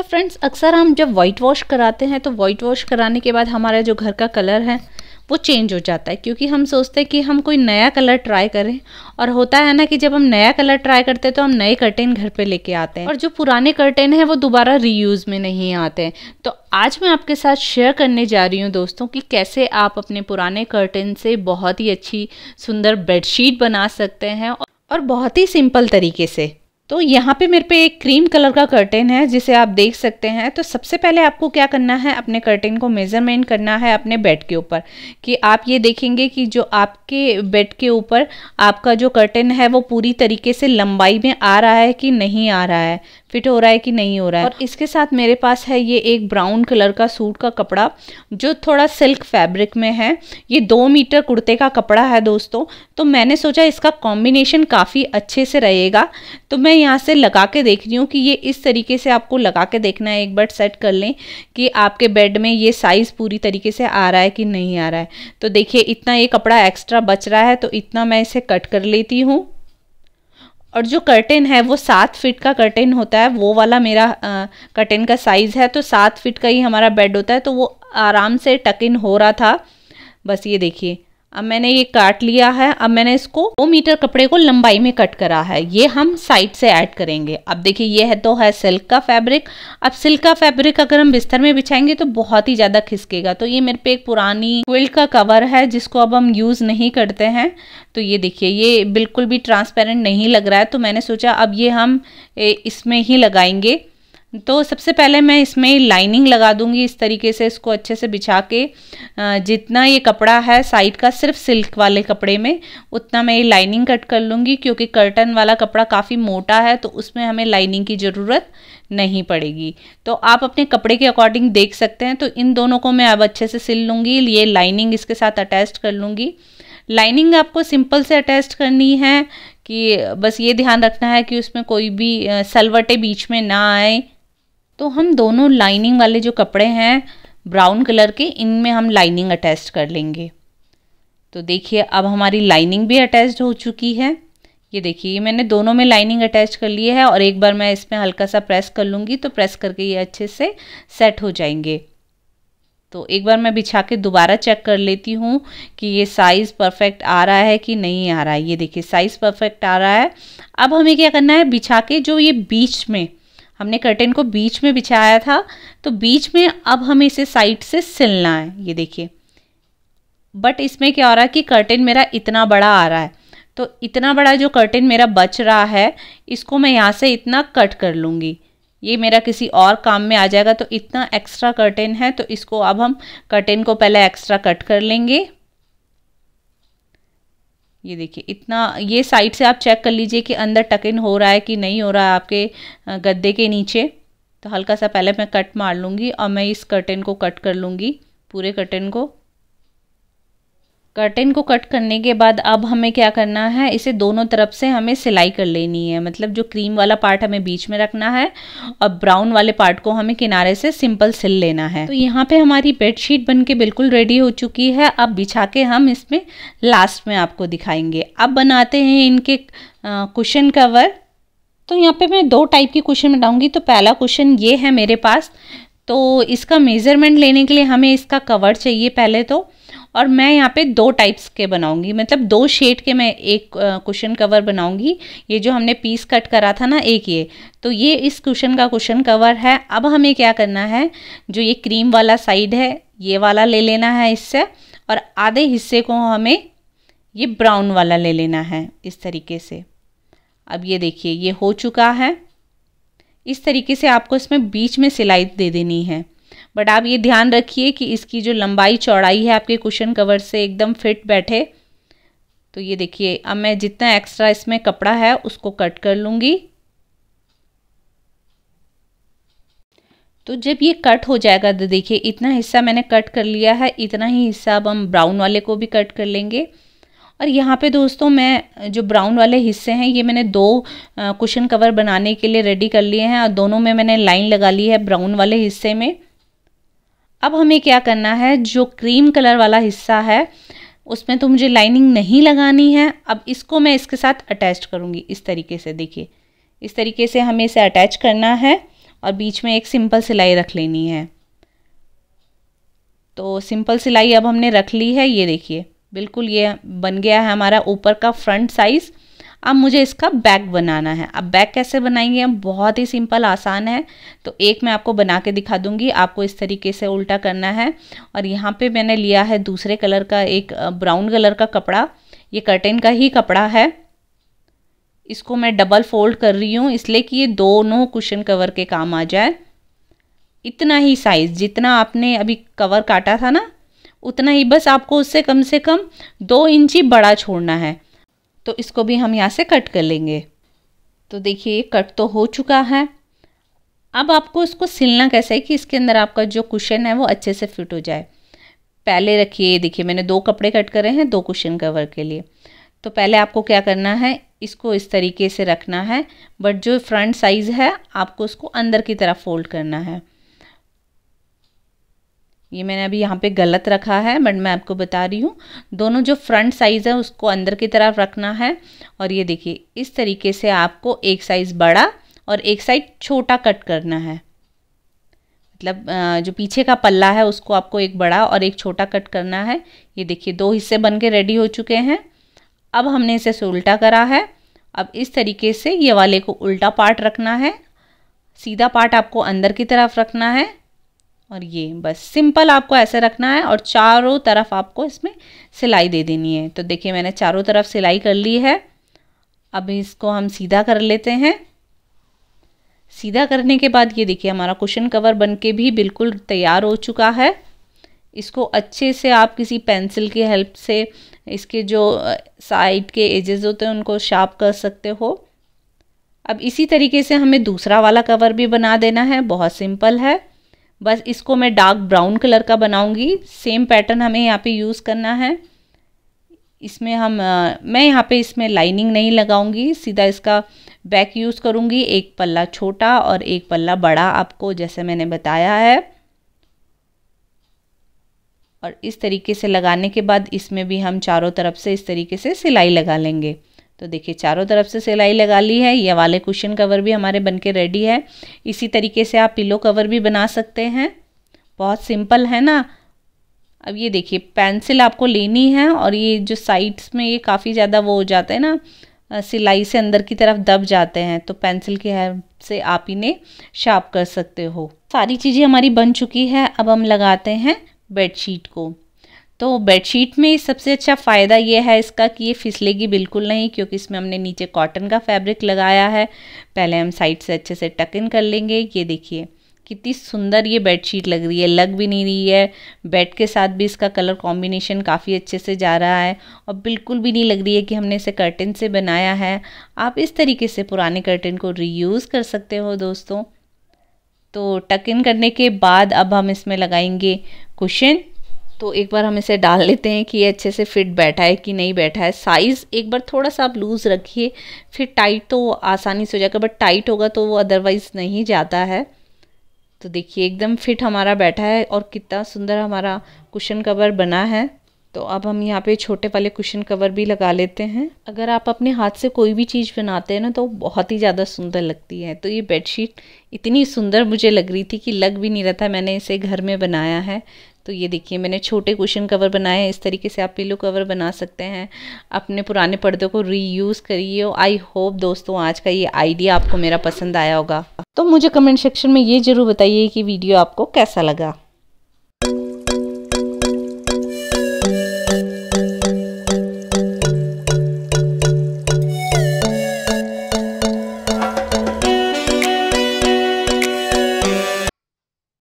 तो फ्रेंड्स अक्सर हम जब वाइट वॉश कराते हैं तो वाइट वॉश कराने के बाद हमारा जो घर का कलर है वो चेंज हो जाता है क्योंकि हम सोचते हैं कि हम कोई नया कलर ट्राई करें और होता है ना कि जब हम नया कलर ट्राई करते हैं तो हम नए कर्टेन घर पे लेके आते हैं और जो पुराने कर्टेन हैं वो दोबारा रीयूज़ में नहीं आते हैं तो आज मैं आपके साथ शेयर करने जा रही हूँ दोस्तों कि कैसे आप अपने पुराने कर्टेन से बहुत ही अच्छी सुंदर बेडशीट बना सकते हैं और बहुत ही सिंपल तरीके से तो यहाँ पे मेरे पे एक क्रीम कलर का कर्टेन है जिसे आप देख सकते हैं तो सबसे पहले आपको क्या करना है अपने कर्टेन को मेज़रमेंट करना है अपने बेड के ऊपर कि आप ये देखेंगे कि जो आपके बेड के ऊपर आपका जो कर्टेन है वो पूरी तरीके से लंबाई में आ रहा है कि नहीं आ रहा है फिट हो रहा है कि नहीं हो रहा है और इसके साथ मेरे पास है ये एक ब्राउन कलर का सूट का कपड़ा जो थोड़ा सिल्क फैब्रिक में है ये दो मीटर कुर्ते का कपड़ा है दोस्तों तो मैंने सोचा इसका कॉम्बिनेशन काफ़ी अच्छे से रहेगा तो मैं यहाँ से लगा के देख रही हूँ कि ये इस तरीके से आपको लगा के देखना है एक बार सेट कर लें कि आपके बेड में ये साइज़ पूरी तरीके से आ रहा है कि नहीं आ रहा है तो देखिए इतना ये कपड़ा एक्स्ट्रा बच रहा है तो इतना मैं इसे कट कर लेती हूँ और जो कर्टेन है वो सात फिट का कर्टेन होता है वो वाला मेरा कर्टेन का साइज़ है तो सात फिट का ही हमारा बेड होता है तो वो आराम से टक इन हो रहा था बस ये देखिए अब मैंने ये काट लिया है अब मैंने इसको दो मीटर कपड़े को लंबाई में कट करा है ये हम साइड से ऐड करेंगे अब देखिए ये है तो है सिल्क का फैब्रिक अब सिल्क का फैब्रिक अगर हम बिस्तर में बिछाएंगे तो बहुत ही ज़्यादा खिसकेगा तो ये मेरे पे एक पुरानी क्विल्ट का कवर है जिसको अब हम यूज़ नहीं करते हैं तो ये देखिए ये बिल्कुल भी ट्रांसपेरेंट नहीं लग रहा है तो मैंने सोचा अब ये हम इसमें ही लगाएंगे तो सबसे पहले मैं इसमें लाइनिंग लगा दूंगी इस तरीके से इसको अच्छे से बिछा के जितना ये कपड़ा है साइड का सिर्फ सिल्क वाले कपड़े में उतना मैं ये लाइनिंग कट कर लूँगी क्योंकि कर्टन वाला कपड़ा काफ़ी मोटा है तो उसमें हमें लाइनिंग की ज़रूरत नहीं पड़ेगी तो आप अपने कपड़े के अकॉर्डिंग देख सकते हैं तो इन दोनों को मैं अब अच्छे से सिल लूँगी ये लाइनिंग इसके साथ अटैच कर लूँगी लाइनिंग आपको सिंपल से अटैच करनी है कि बस ये ध्यान रखना है कि उसमें कोई भी सलवटे बीच में ना आए तो हम दोनों लाइनिंग वाले जो कपड़े हैं ब्राउन कलर के इनमें हम लाइनिंग अटैच कर लेंगे तो देखिए अब हमारी लाइनिंग भी अटैच हो चुकी है ये देखिए मैंने दोनों में लाइनिंग अटैच कर ली है और एक बार मैं इसमें हल्का सा प्रेस कर लूँगी तो प्रेस करके ये अच्छे से सेट हो जाएंगे तो एक बार मैं बिछा के दोबारा चेक कर लेती हूँ कि ये साइज़ परफेक्ट आ रहा है कि नहीं आ रहा है ये देखिए साइज़ परफेक्ट आ रहा है अब हमें क्या करना है बिछा के जो ये बीच में हमने कर्टन को बीच में बिछाया था तो बीच में अब हमें इसे साइड से सिलना है ये देखिए बट इसमें क्या हो रहा है कि कर्टन मेरा इतना बड़ा आ रहा है तो इतना बड़ा जो कर्टन मेरा बच रहा है इसको मैं यहाँ से इतना कट कर लूँगी ये मेरा किसी और काम में आ जाएगा तो इतना एक्स्ट्रा कर्टेन है तो इसको अब हम कर्टेन को पहले एक्स्ट्रा कट कर लेंगे ये देखिए इतना ये साइड से आप चेक कर लीजिए कि अंदर टक इन हो रहा है कि नहीं हो रहा है आपके गद्दे के नीचे तो हल्का सा पहले मैं कट मार लूँगी और मैं इस कर्टन को कट कर लूँगी पूरे कर्टन को कर्टन को कट करने के बाद अब हमें क्या करना है इसे दोनों तरफ से हमें सिलाई कर लेनी है मतलब जो क्रीम वाला पार्ट हमें बीच में रखना है और ब्राउन वाले पार्ट को हमें किनारे से सिंपल सिल लेना है तो यहाँ पे हमारी बेडशीट बन के बिल्कुल रेडी हो चुकी है अब बिछा के हम इसमें लास्ट में आपको दिखाएंगे अब बनाते हैं इनके कुशन कवर तो यहाँ पर मैं दो टाइप के कुशन बनाऊँगी तो पहला कुशन ये है मेरे पास तो इसका मेज़रमेंट लेने के लिए हमें इसका कवर चाहिए पहले तो और मैं यहाँ पे दो टाइप्स के बनाऊँगी मतलब दो शेड के मैं एक कुशन कवर बनाऊँगी ये जो हमने पीस कट करा था ना एक ये तो ये इस कुशन का कुशन कवर है अब हमें क्या करना है जो ये क्रीम वाला साइड है ये वाला ले लेना है इससे और आधे हिस्से को हमें ये ब्राउन वाला ले लेना है इस तरीके से अब ये देखिए ये हो चुका है इस तरीके से आपको इसमें बीच में सिलाई दे देनी है बट आप ये ध्यान रखिए कि इसकी जो लंबाई चौड़ाई है आपके कुशन कवर से एकदम फिट बैठे तो ये देखिए अब मैं जितना एक्स्ट्रा इसमें कपड़ा है उसको कट कर लूँगी तो जब ये कट हो जाएगा तो देखिए इतना हिस्सा मैंने कट कर लिया है इतना ही हिस्सा अब हम ब्राउन वाले को भी कट कर लेंगे और यहाँ पे दोस्तों मैं जो ब्राउन वाले हिस्से हैं ये मैंने दो कुशन कवर बनाने के लिए रेडी कर लिए हैं और दोनों में मैंने लाइन लगा ली है ब्राउन वाले हिस्से में अब हमें क्या करना है जो क्रीम कलर वाला हिस्सा है उसमें तो मुझे लाइनिंग नहीं लगानी है अब इसको मैं इसके साथ अटैच करूँगी इस तरीके से देखिए इस तरीके से हमें इसे अटैच करना है और बीच में एक सिंपल सिलाई रख लेनी है तो सिंपल सिलाई अब हमने रख ली है ये देखिए बिल्कुल ये बन गया है हमारा ऊपर का फ्रंट साइज़ अब मुझे इसका बैग बनाना है अब बैग कैसे बनाएंगे हम बहुत ही सिंपल आसान है तो एक मैं आपको बना के दिखा दूंगी आपको इस तरीके से उल्टा करना है और यहाँ पे मैंने लिया है दूसरे कलर का एक ब्राउन कलर का कपड़ा ये कर्टेन का ही कपड़ा है इसको मैं डबल फोल्ड कर रही हूँ इसलिए कि ये दोनों कुशन कवर के काम आ जाए इतना ही साइज़ जितना आपने अभी कवर काटा था ना उतना ही बस आपको उससे कम से कम दो इंची बड़ा छोड़ना है तो इसको भी हम यहाँ से कट कर लेंगे तो देखिए कट तो हो चुका है अब आपको इसको सिलना कैसे है कि इसके अंदर आपका जो कुशन है वो अच्छे से फिट हो जाए पहले रखिए देखिए मैंने दो कपड़े कट करे हैं दो कुशन कवर के लिए तो पहले आपको क्या करना है इसको इस तरीके से रखना है बट जो फ्रंट साइज़ है आपको उसको अंदर की तरफ फोल्ड करना है ये मैंने अभी यहाँ पे गलत रखा है बट मैं आपको बता रही हूँ दोनों जो फ्रंट साइज़ है उसको अंदर की तरफ रखना है और ये देखिए इस तरीके से आपको एक साइज़ बड़ा और एक साइज छोटा कट करना है मतलब जो पीछे का पल्ला है उसको आपको एक बड़ा और एक छोटा कट करना है ये देखिए दो हिस्से बन के रेडी हो चुके हैं अब हमने इसे से उल्टा करा है अब इस तरीके से ये वाले को उल्टा पार्ट रखना है सीधा पार्ट आपको अंदर की तरफ रखना है और ये बस सिंपल आपको ऐसे रखना है और चारों तरफ आपको इसमें सिलाई दे देनी है तो देखिए मैंने चारों तरफ सिलाई कर ली है अब इसको हम सीधा कर लेते हैं सीधा करने के बाद ये देखिए हमारा कुशन कवर बन के भी बिल्कुल तैयार हो चुका है इसको अच्छे से आप किसी पेंसिल की हेल्प से इसके जो साइड के एजेस होते हैं उनको शार्प कर सकते हो अब इसी तरीके से हमें दूसरा वाला कवर भी बना देना है बहुत सिंपल है बस इसको मैं डार्क ब्राउन कलर का बनाऊंगी सेम पैटर्न हमें यहाँ पे यूज़ करना है इसमें हम आ, मैं यहाँ पे इसमें लाइनिंग नहीं लगाऊंगी सीधा इसका बैक यूज़ करूँगी एक पल्ला छोटा और एक पल्ला बड़ा आपको जैसे मैंने बताया है और इस तरीके से लगाने के बाद इसमें भी हम चारों तरफ से इस तरीके से सिलाई लगा लेंगे तो देखिए चारों तरफ से सिलाई लगा ली है ये वाले कुशन कवर भी हमारे बन के रेडी है इसी तरीके से आप पिलो कवर भी बना सकते हैं बहुत सिंपल है ना अब ये देखिए पेंसिल आपको लेनी है और ये जो साइड्स में ये काफ़ी ज़्यादा वो हो जाते हैं ना सिलाई से अंदर की तरफ दब जाते हैं तो पेंसिल की हेल्प से आप इन्हें शार्प कर सकते हो सारी चीज़ें हमारी बन चुकी है अब हम लगाते हैं बेडशीट को तो बेडशीट में सबसे अच्छा फ़ायदा ये है इसका कि ये फिसलेगी बिल्कुल नहीं क्योंकि इसमें हमने नीचे कॉटन का फैब्रिक लगाया है पहले हम साइड से अच्छे से टक इन कर लेंगे ये देखिए कितनी सुंदर ये बेडशीट लग रही है लग भी नहीं रही है बेड के साथ भी इसका कलर कॉम्बिनेशन काफ़ी अच्छे से जा रहा है और बिल्कुल भी नहीं लग रही है कि हमने इसे कर्टन से बनाया है आप इस तरीके से पुराने कर्टन को रीयूज़ कर सकते हो दोस्तों तो टक इन करने के बाद अब हम इसमें लगाएंगे कुशन तो एक बार हम इसे डाल लेते हैं कि ये अच्छे से फिट बैठा है कि नहीं बैठा है साइज़ एक बार थोड़ा सा आप लूज़ रखिए फिर टाइट तो आसानी से हो जाएगा बट टाइट होगा तो वो अदरवाइज़ नहीं जाता है तो देखिए एकदम फिट हमारा बैठा है और कितना सुंदर हमारा कुशन कवर बना है तो अब हम यहाँ पे छोटे वाले कुशन कवर भी लगा लेते हैं अगर आप अपने हाथ से कोई भी चीज़ बनाते हैं ना तो बहुत ही ज़्यादा सुंदर लगती है तो ये बेडशीट इतनी सुंदर मुझे लग रही थी कि लग भी नहीं रहा था मैंने इसे घर में बनाया है तो ये देखिए मैंने छोटे क्वेश्चन कवर बनाए हैं इस तरीके से आप पिलो कवर बना सकते हैं अपने पुराने पर्दों को रीयूज़ करिए आई होप दोस्तों आज का ये आइडिया आपको मेरा पसंद आया होगा तो मुझे कमेंट सेक्शन में ये ज़रूर बताइए कि वीडियो आपको कैसा लगा